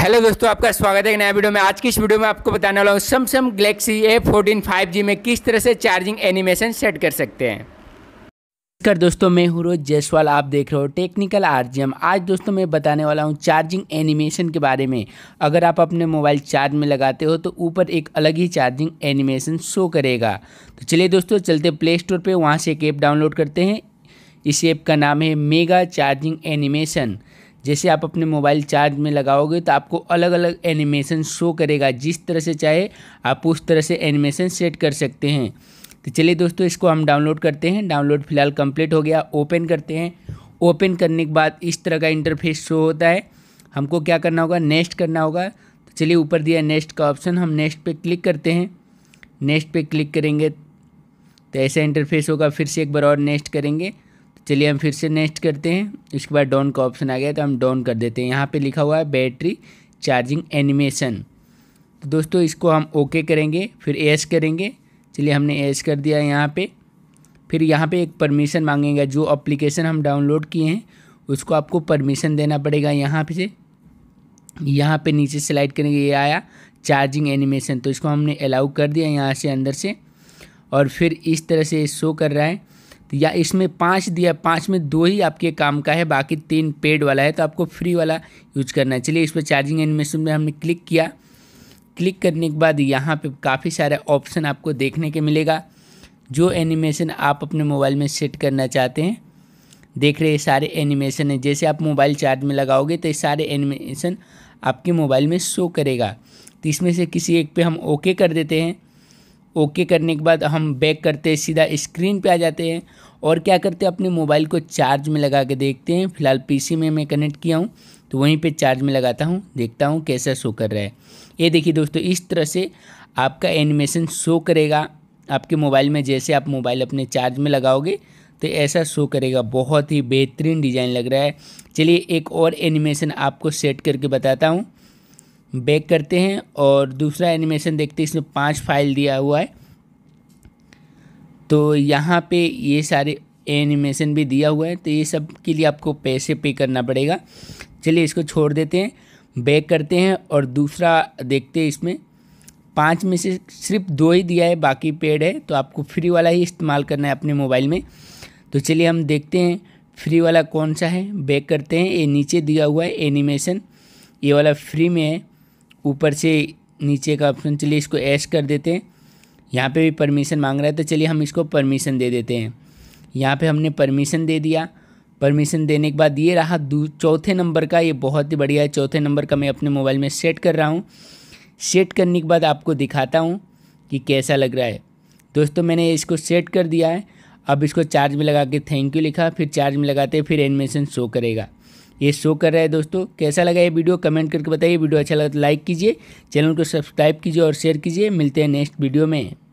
hello दोस्तों आपका स्वागत है एक नया वीडियो में आज की इस वीडियो में आपको बताने वाला हूँ Samsung Galaxy A fourteen five G में किस तरह से चार्जिंग एनिमेशन सेट कर सकते हैं नमस्कार दोस्तों मैं हूँ रोज जयसवाल आप देख रहे हो टेक्निकल आरजीएम आज दोस्तों मैं बताने वाला हूँ चार्जिंग एनिमेशन के बारे में अगर आप अपने मोबाइल चार्ज में लगाते हो तो ऊपर एक अलग ही चार्जिंग एनिमेशन शो करेगा तो चलिए दोस्तों चलते प्ले स्टोर पर वहाँ से एक ऐप डाउनलोड करते हैं इस ऐप का नाम है मेगा चार्जिंग एनिमेशन जैसे आप अपने मोबाइल चार्ज में लगाओगे तो आपको अलग अलग एनिमेशन शो करेगा जिस तरह से चाहे आप उस तरह से एनिमेशन सेट कर सकते हैं तो चलिए दोस्तों इसको हम डाउनलोड करते हैं डाउनलोड फिलहाल कंप्लीट हो गया ओपन करते हैं ओपन करने के बाद इस तरह का इंटरफेस शो होता है हमको क्या करना होगा नेक्स्ट करना होगा तो चलिए ऊपर दिया नेक्स्ट का ऑप्शन हम नेक्स्ट पे क्लिक करते हैं नेक्स्ट पे क्लिक करेंगे तो ऐसा इंटरफेस होगा फिर से एक बार और नेक्स्ट करेंगे चलिए हम फिर से नेक्स्ट करते हैं इसके बाद डाउन का ऑप्शन आ गया तो हम डाउन कर देते हैं यहाँ पे लिखा हुआ है बैटरी चार्जिंग एनिमेशन तो दोस्तों इसको हम ओके करेंगे फिर एस करेंगे चलिए हमने एस कर दिया यहाँ पे फिर यहाँ पे एक परमिशन मांगेंगे जो अप्लीकेशन हम डाउनलोड किए हैं उसको आपको परमिशन देना पड़ेगा यहाँ पे से यहाँ पर नीचे सेलाइड करेंगे ये आया चार्जिंग एनिमेशन तो इसको हमने अलाउ कर दिया यहाँ से अंदर से और फिर इस तरह से शो कर रहा है या इसमें पाँच दिया पाँच में दो ही आपके काम का है बाकी तीन पेड वाला है तो आपको फ्री वाला यूज करना है चलिए इस पर चार्जिंग एनिमेशन में हमने क्लिक किया क्लिक करने के बाद यहाँ पे काफ़ी सारे ऑप्शन आपको देखने के मिलेगा जो एनिमेशन आप अपने मोबाइल में सेट करना चाहते हैं देख रहे सारे एनिमेशन है जैसे आप मोबाइल चार्ज में लगाओगे तो ये सारे एनिमेशन आपके मोबाइल में शो करेगा तो इसमें से किसी एक पे हम ओके कर देते हैं ओके करने के बाद हम बैक करते हैं सीधा स्क्रीन पे आ जाते हैं और क्या करते हैं अपने मोबाइल को चार्ज में लगा के देखते हैं फिलहाल पीसी में मैं कनेक्ट किया हूँ तो वहीं पे चार्ज में लगाता हूँ देखता हूँ कैसा शो कर रहा है ये देखिए दोस्तों इस तरह से आपका एनिमेशन शो करेगा आपके मोबाइल में जैसे आप मोबाइल अपने चार्ज में लगाओगे तो ऐसा शो करेगा बहुत ही बेहतरीन डिज़ाइन लग रहा है चलिए एक और एनिमेशन आपको सेट करके बताता हूँ बैक करते हैं और दूसरा एनिमेशन देखते हैं इसमें पांच फाइल दिया हुआ है तो यहाँ पे ये सारे एनिमेशन भी दिया हुआ है तो ये सब के लिए आपको पैसे पे करना पड़ेगा चलिए इसको छोड़ देते हैं बैक करते हैं और दूसरा देखते हैं इसमें पाँच में से सिर्फ दो ही दिया है बाकी पेड है तो आपको फ्री वाला ही इस्तेमाल करना है अपने मोबाइल में तो चलिए हम देखते हैं फ्री वाला कौन सा है बैक करते हैं ये नीचे दिया हुआ है एनिमेशन ये वाला फ्री में है ऊपर से नीचे का ऑप्शन चलिए इसको ऐश कर देते हैं यहाँ पे भी परमिशन मांग रहा है तो चलिए हम इसको परमिशन दे देते हैं यहाँ पे हमने परमिशन दे दिया परमिशन देने के बाद ये रहा चौथे नंबर का ये बहुत ही बढ़िया है चौथे नंबर का मैं अपने मोबाइल में सेट कर रहा हूँ सेट करने के बाद आपको दिखाता हूँ कि कैसा लग रहा है दोस्तों मैंने इसको सेट कर दिया है अब इसको चार्ज में लगा के थैंक यू लिखा फिर चार्ज में लगाते फिर एनिमेशन शो करेगा ये शो कर रहा है दोस्तों कैसा लगा ये वीडियो कमेंट करके बताइए वीडियो अच्छा लगा तो लाइक कीजिए चैनल को सब्सक्राइब कीजिए और शेयर कीजिए मिलते हैं नेक्स्ट वीडियो में